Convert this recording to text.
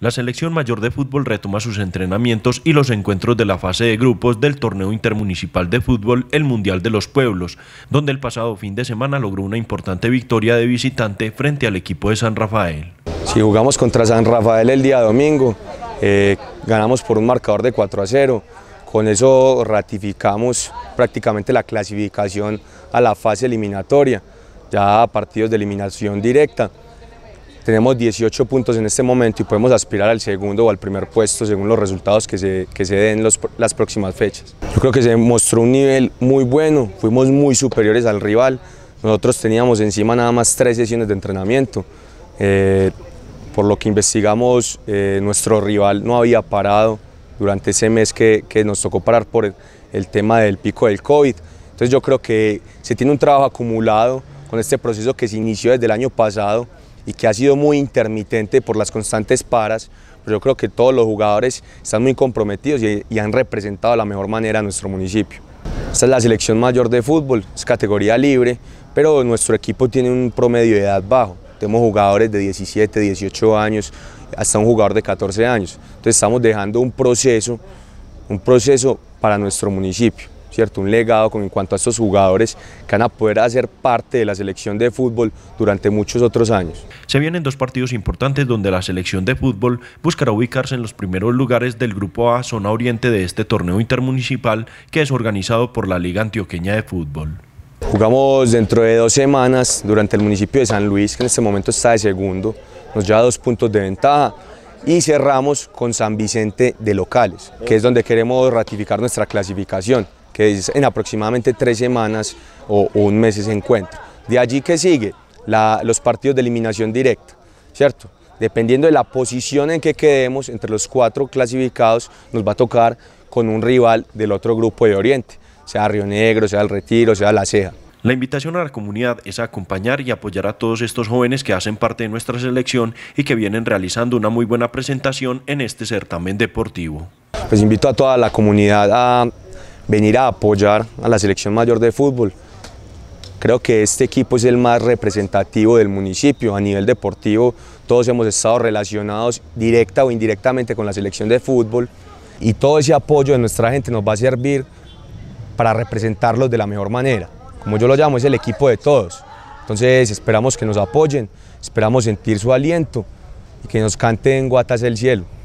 la selección mayor de fútbol retoma sus entrenamientos y los encuentros de la fase de grupos del torneo intermunicipal de fútbol El Mundial de los Pueblos, donde el pasado fin de semana logró una importante victoria de visitante frente al equipo de San Rafael. Si jugamos contra San Rafael el día domingo, eh, ganamos por un marcador de 4 a 0, con eso ratificamos prácticamente la clasificación a la fase eliminatoria, ya a partidos de eliminación directa. Tenemos 18 puntos en este momento y podemos aspirar al segundo o al primer puesto según los resultados que se, den los, las próximas fechas. Yo creo que se mostró un nivel muy bueno, fuimos muy superiores al rival. Nosotros teníamos encima nada más tres sesiones de entrenamiento. Eh, por lo que investigamos, eh, nuestro rival no había parado durante ese mes que, nos tocó parar por el, tema del pico del COVID. Entonces yo creo que se tiene un trabajo acumulado con este proceso que se inició desde el año pasado y que ha sido muy intermitente por las constantes paras, pero pues yo creo que todos los jugadores están muy comprometidos y, han representado de la mejor manera a nuestro municipio. Esta es la selección mayor de fútbol, es categoría libre, pero nuestro equipo tiene un promedio de edad bajo. Tenemos jugadores de 17, 18 años, hasta un jugador de 14 años. Entonces estamos dejando un proceso, un proceso para nuestro municipio un legado con, en cuanto a estos jugadores que van a poder hacer parte de la selección de fútbol durante muchos otros años. Se vienen dos partidos importantes donde la selección de fútbol buscará ubicarse en los primeros lugares del Grupo A Zona Oriente de este torneo intermunicipal que es organizado por la Liga Antioqueña de Fútbol. Jugamos dentro de dos semanas durante el municipio de San Luis, que en este momento está de segundo, nos lleva dos puntos de ventaja y cerramos con San Vicente de locales, que es donde queremos ratificar nuestra clasificación que es en aproximadamente tres semanas o, un mes ese encuentro. De allí que sigue los partidos de eliminación directa, ¿cierto? Dependiendo de la posición en que quedemos, entre los cuatro clasificados nos va a tocar con un rival del otro grupo de Oriente, sea Río Negro, sea el Retiro, sea La Ceja. La invitación a la comunidad es acompañar y apoyar a todos estos jóvenes que hacen parte de nuestra selección y que vienen realizando una muy buena presentación en este certamen deportivo. Pues invito a toda la comunidad a venir a apoyar a la selección mayor de fútbol. Creo que este equipo es el más representativo del municipio a nivel deportivo. Todos hemos estado relacionados directa o indirectamente con la selección de fútbol y todo ese apoyo de nuestra gente nos va a servir para representarlos de la mejor manera. Como yo lo llamo, es el equipo de todos. Entonces esperamos que nos apoyen, esperamos sentir su aliento y que nos canten guatas del cielo.